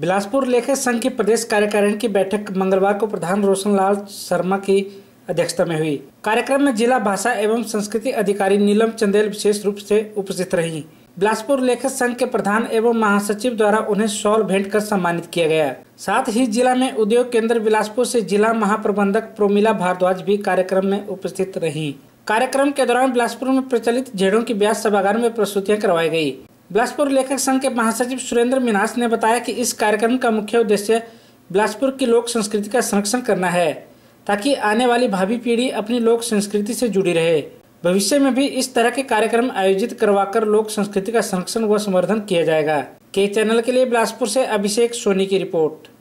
बिलासपुर लेखक संघ की प्रदेश कार्यकारिणी की बैठक मंगलवार को प्रधान रोशन लाल शर्मा की अध्यक्षता में हुई कार्यक्रम में जिला भाषा एवं संस्कृति अधिकारी नीलम चंदेल विशेष रूप से उपस्थित रही बिलासपुर लेखक संघ के प्रधान एवं महासचिव द्वारा उन्हें शॉल भेंट कर सम्मानित किया गया साथ ही जिला में उद्योग केंद्र बिलासपुर से जिला महाप्रबंधक प्रोमिला भारद्वाज भी कार्यक्रम में उपस्थित रही कार्यक्रम के दौरान बिलासपुर में प्रचलित झेड़ों की ब्याज सभागार में प्रस्तुतियां करवाई गई बिलासपुर लेखक संघ के महासचिव सुरेंद्र मिनास ने बताया कि इस कार्यक्रम का मुख्य उद्देश्य बिलासपुर की लोक संस्कृति का संरक्षण करना है ताकि आने वाली भावी पीढ़ी अपनी लोक संस्कृति से जुड़ी रहे भविष्य में भी इस तरह के कार्यक्रम आयोजित करवाकर लोक संस्कृति का संरक्षण व संवर्धन किया जाएगा के चैनल के लिए बिलासपुर से अभिषेक सोनी की रिपोर्ट